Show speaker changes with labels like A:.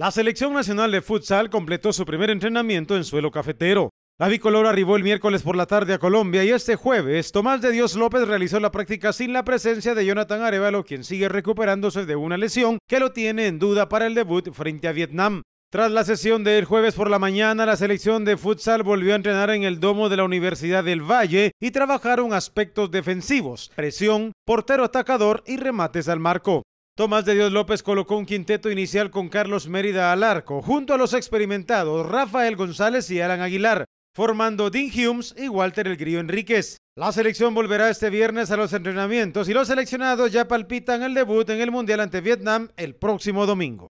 A: La selección nacional de futsal completó su primer entrenamiento en suelo cafetero. La bicolor arribó el miércoles por la tarde a Colombia y este jueves Tomás de Dios López realizó la práctica sin la presencia de Jonathan Arevalo, quien sigue recuperándose de una lesión que lo tiene en duda para el debut frente a Vietnam. Tras la sesión del jueves por la mañana, la selección de futsal volvió a entrenar en el domo de la Universidad del Valle y trabajaron aspectos defensivos, presión, portero atacador y remates al marco. Tomás de Dios López colocó un quinteto inicial con Carlos Mérida al arco, junto a los experimentados Rafael González y Alan Aguilar, formando Dean Humes y Walter El Grillo Enríquez. La selección volverá este viernes a los entrenamientos y los seleccionados ya palpitan el debut en el Mundial ante Vietnam el próximo domingo.